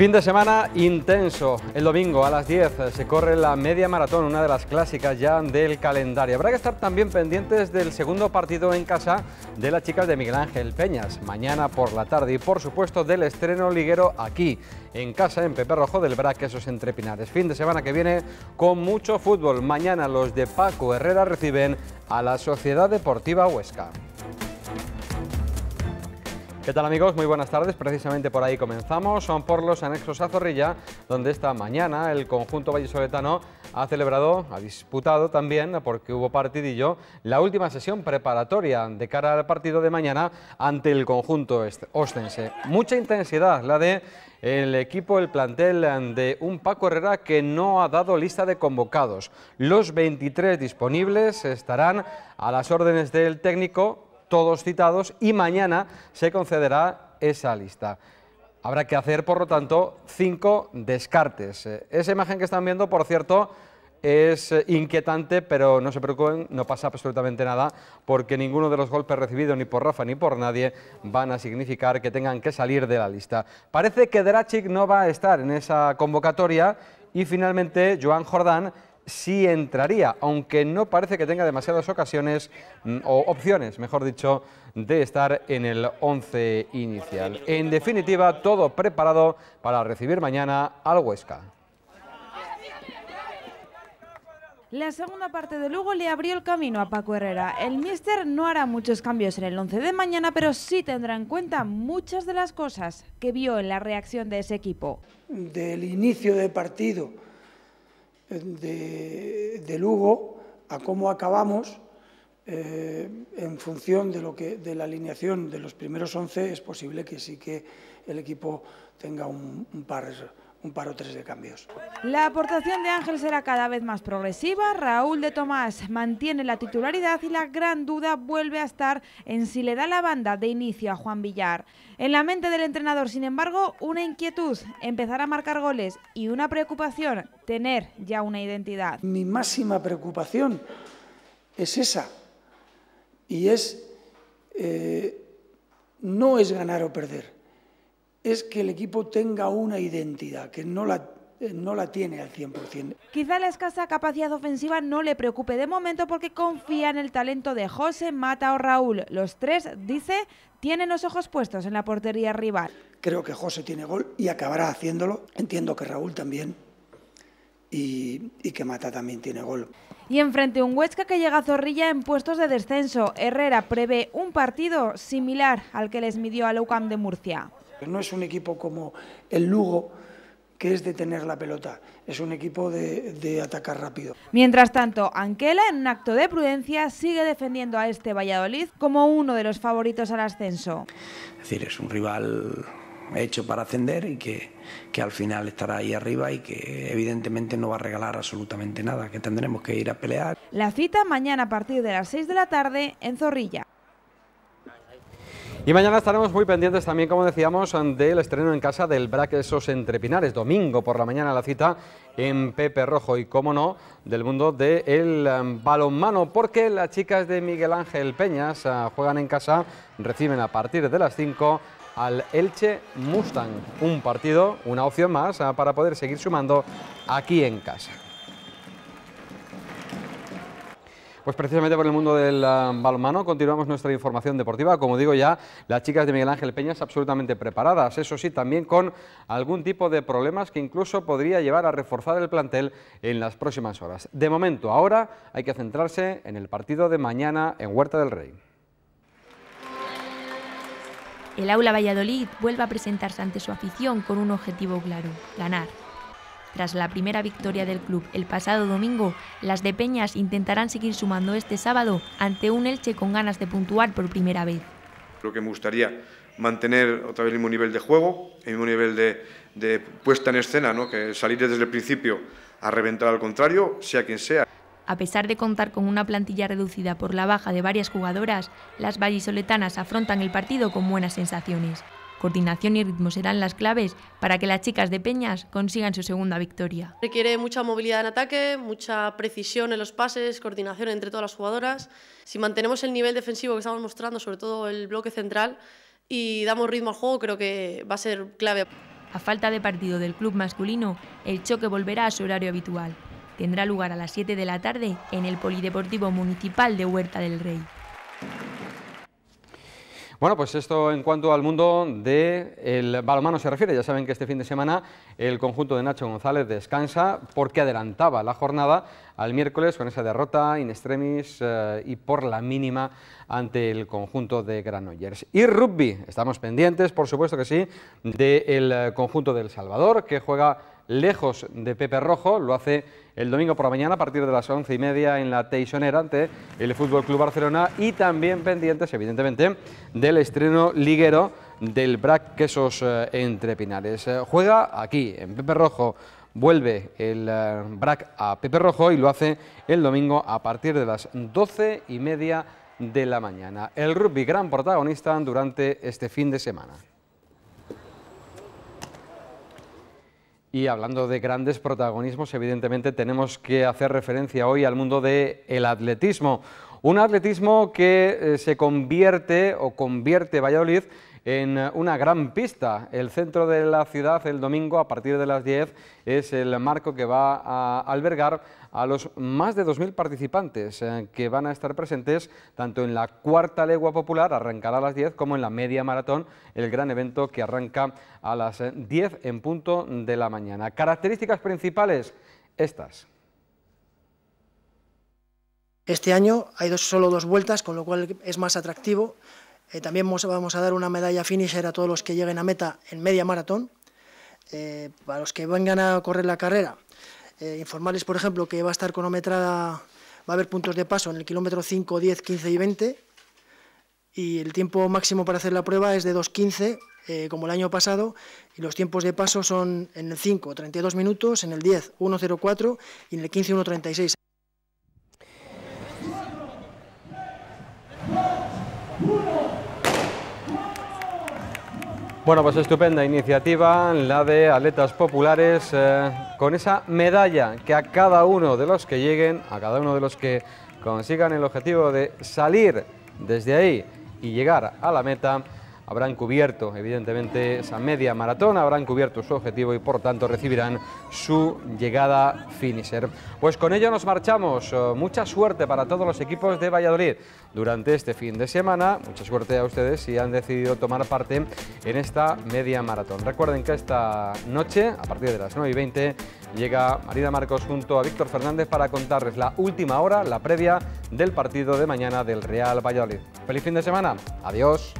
Fin de semana intenso. El domingo a las 10 se corre la media maratón, una de las clásicas ya del calendario. Habrá que estar también pendientes del segundo partido en casa de las chicas de Miguel Ángel Peñas, mañana por la tarde y por supuesto del estreno liguero aquí, en casa, en Pepe Rojo del Braque esos entrepinares. Fin de semana que viene con mucho fútbol. Mañana los de Paco Herrera reciben a la Sociedad Deportiva Huesca. ¿Qué tal amigos? Muy buenas tardes. Precisamente por ahí comenzamos. Son por los anexos a Zorrilla, donde esta mañana el conjunto vallesoletano ha celebrado, ha disputado también, porque hubo partidillo, la última sesión preparatoria de cara al partido de mañana ante el conjunto ostense. Mucha intensidad la de el equipo, el plantel de un Paco Herrera que no ha dado lista de convocados. Los 23 disponibles estarán a las órdenes del técnico todos citados y mañana se concederá esa lista. Habrá que hacer, por lo tanto, cinco descartes. Eh, esa imagen que están viendo, por cierto, es eh, inquietante, pero no se preocupen, no pasa absolutamente nada, porque ninguno de los golpes recibidos ni por Rafa ni por nadie van a significar que tengan que salir de la lista. Parece que Dracic no va a estar en esa convocatoria y finalmente Joan Jordán sí entraría, aunque no parece que tenga demasiadas ocasiones mm, o opciones, mejor dicho, de estar en el 11 inicial. En definitiva, todo preparado para recibir mañana al Huesca. La segunda parte de Lugo le abrió el camino a Paco Herrera. El míster no hará muchos cambios en el 11 de mañana, pero sí tendrá en cuenta muchas de las cosas que vio en la reacción de ese equipo. Del inicio del partido de, de Lugo a cómo acabamos eh, en función de, lo que, de la alineación de los primeros 11 es posible que sí que el equipo tenga un, un par un par tres de cambios. La aportación de Ángel será cada vez más progresiva. Raúl de Tomás mantiene la titularidad y la gran duda vuelve a estar en si le da la banda de inicio a Juan Villar. En la mente del entrenador, sin embargo, una inquietud, empezar a marcar goles y una preocupación, tener ya una identidad. Mi máxima preocupación es esa y es eh, no es ganar o perder es que el equipo tenga una identidad, que no la eh, no la tiene al 100%. Quizá la escasa capacidad ofensiva no le preocupe de momento porque confía en el talento de José, Mata o Raúl. Los tres, dice, tienen los ojos puestos en la portería rival. Creo que José tiene gol y acabará haciéndolo. Entiendo que Raúl también y que Mata también tiene gol. Y enfrente un Huesca que llega a Zorrilla en puestos de descenso. Herrera prevé un partido similar al que les midió a UCAM de Murcia. No es un equipo como el Lugo, que es de tener la pelota. Es un equipo de, de, atacar rápido. Mientras tanto, Anquela, en un acto de prudencia, sigue defendiendo a este Valladolid como uno de los favoritos al ascenso. Es decir, es un rival hecho para ascender y que, al final estará ahí arriba y que evidentemente no va a regalar absolutamente nada, que tendremos que ir a pelear. La cita mañana a partir de las 6 de la tarde en Zorrilla. Y mañana estaremos muy pendientes también, como decíamos, del estreno en casa del Braquesos entre Pinares. Domingo por la mañana la cita en Pepe Rojo y, como no, del mundo del em, balonmano, porque las chicas de Miguel Ángel Peñas ah, juegan en casa, reciben a partir de las 5 al Elche Mustang. Un partido, una opción más ah, para poder seguir sumando aquí en casa. Pues precisamente por el mundo del balmano ah, balonmano continuamos nuestra información deportiva. Como digo ya, las chicas de Miguel Ángel Peñas absolutamente preparadas, eso sí, también con algún tipo de problemas que incluso podría llevar a reforzar el plantel en las próximas horas. De momento, ahora hay que centrarse en el partido de mañana en Huerta del Rey. El Aula Valladolid vuelve a presentarse ante su afición con un objetivo claro, ganar. Tras la primera victoria del club el pasado domingo, las de Peñas intentarán seguir sumando este sábado ante un Elche con ganas de puntuar por primera vez. Creo que me gustaría mantener otra vez el mismo nivel de juego, el mismo nivel de, puesta en escena, que salir desde el principio a reventar al contrario, sea quien sea. A pesar de contar con una plantilla reducida por la baja de varias jugadoras, las vallisoletanas afrontan el partido con buenas sensaciones. Coordinación y ritmo serán las claves para que las chicas de Peñas consigan su segunda victoria. Requiere mucha movilidad en ataque, mucha precisión en los pases, coordinación entre todas las jugadoras. Si mantenemos el nivel defensivo que estamos mostrando, sobre todo el bloque central, y damos ritmo al juego, creo que va a ser clave. A falta de partido del club masculino, el choque volverá a su horario habitual tendrá lugar a las 7 de la tarde en el Polideportivo Municipal de Huerta del Rey. Bueno, pues esto en cuanto al mundo del balonmano se refiere. Ya saben que este fin de semana el conjunto de Nacho González descansa porque adelantaba la jornada al miércoles con esa derrota in extremis eh, y por la mínima ante el conjunto de Granollers. Y rugby, estamos pendientes, por supuesto que sí, del de conjunto del Salvador que juega lejos de Pepe Rojo. Lo hace el domingo por la mañana a partir de las once y media en la Teixonera ante el Fútbol Club Barcelona y también pendientes, evidentemente, del estreno liguero del BRAC Quesos eh, entre Pinares. Eh, juega aquí, en Pepe Rojo. Vuelve el eh, BRAC a Pepe Rojo y lo hace el domingo a partir de las doce y media de la mañana. El rugby gran protagonista durante este fin de semana. Y hablando de grandes protagonismos, evidentemente tenemos que hacer referencia hoy al mundo del el atletismo. Un atletismo que eh, se convierte o convierte Valladolid en eh, una gran pista. El centro de la ciudad el domingo a partir de las 10 es el marco que va a albergar a los más de 2.000 participantes eh, que van a estar presentes tanto en la cuarta legua popular, arrancará a las 10, como en la media maratón, el gran evento que arranca a las 10 eh, en punto de la mañana. Características principales, estas. Este año hay dos, solo dos vueltas, con lo cual es más atractivo. Eh, también vamos a dar una medalla finisher a todos los que lleguen a meta en media maratón. para eh, los que vengan a correr la carrera, eh, informarles, por ejemplo, que va a estar cronometrada, va a haber puntos de paso en el kilómetro 5, 10, 15 y 20. Y el tiempo máximo para hacer la prueba es de 2.15, como el año pasado, y los tiempos de paso son en el 5, 32 minutos, en el 10, 1.04 y en el 15, 1.36. Bueno, pues estupenda iniciativa, la de atletas populares, eh, con esa medalla que a cada uno de los que lleguen, a cada uno de los que consigan el objetivo de salir desde ahí y llegar a la meta, habrán cubierto evidentemente esa media maratón, habrán cubierto su objetivo y por tanto recibirán su llegada finisher. Pues con ello nos marchamos. Eh, mucha suerte para todos los equipos de Valladolid durante este fin de semana. Mucha suerte a ustedes si han decidido tomar parte en esta media maratón. Recuerden que esta noche, a partir de las 9 y 20, llega Marida Marcos junto a Víctor Fernández para contarles la última hora, la previa del partido de mañana del Real Valladolid. Feliz fin de semana. Adiós.